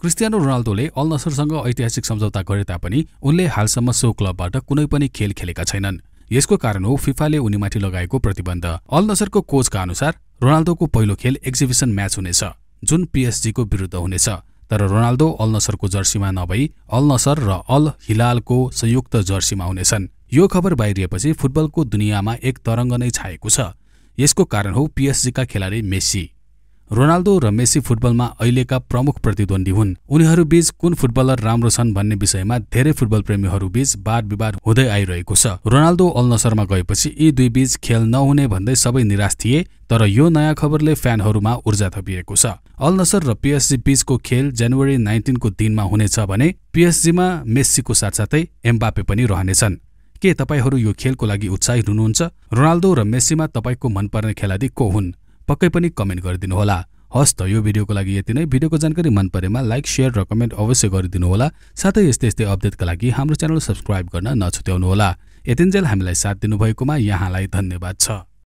Cristiano रोनाल्डोले all नसरसँग ऐतिहासिक सम्झौता गरे तापनि उनले हालसम्म सो क्लबबाट कुनै पनि खेल खेलेका छैनन् यसको कारण हो फिफाले उनीमाथि लगाएको प्रतिबन्ध अल नसरको कोचका अनुसार रोनाल्डोको पहिलो खेल एक्जिबिसन म्याच हुनेछ जुन पिएसजीको विरुद्ध हुनेछ तर रोनाल्डो अल नसरको जर्सीमा नभई अल नसर र अल हिलालको संयुक्त जर्सीमा हुनेछन् यो खबर बाहिरिएपछि फुटबलको दुनियाँमा एक तरङ्ग नै छाएको छ यसको कारण हो पिएसजीका खेलाडी मेस्सी रोनाल्डो र मेसी फुटबलमा अहिलेका प्रमुख प्रतिद्वन्दी हुन् उनीहरूबीच कुन फुटबलर राम्रो छन् भन्ने विषयमा धेरै फुटबल प्रेमीहरूबीच वाद विवाद हुँदै आइरहेको छ रोनाल्डो अल्नसरमा गएपछि यी दुई बीच खेल नहुने भन्दै सबै निराश थिए तर यो नयाँ खबरले फ्यानहरूमा ऊर्जा थपिएको छ अल्नसर र पिएसजी बीचको खेल जनवरी नाइन्टिनको दिनमा हुनेछ भने पिएसजीमा मेस्सीको साथसाथै एम्बापे पनि रहनेछन् के तपाईँहरू यो खेलको लागि उत्साहित हुनुहुन्छ रोनाल्डो र मेस्सीमा तपाईँको मनपर्ने खेलाडी को हुन् पक्कै पनि कमेन्ट गरिदिनुहोला हस् त यो भिडियोको लागि यति नै भिडियोको जानकारी मन परेमा लाइक सेयर र कमेन्ट अवश्य गरिदिनुहोला साथै यस्तै यस्तै अपडेटका लागि हाम्रो च्यानल सब्सक्राइब गर्न नछुट्याउनुहोला यतिन्जेल हामीलाई साथ दिनुभएकोमा यहाँलाई धन्यवाद छ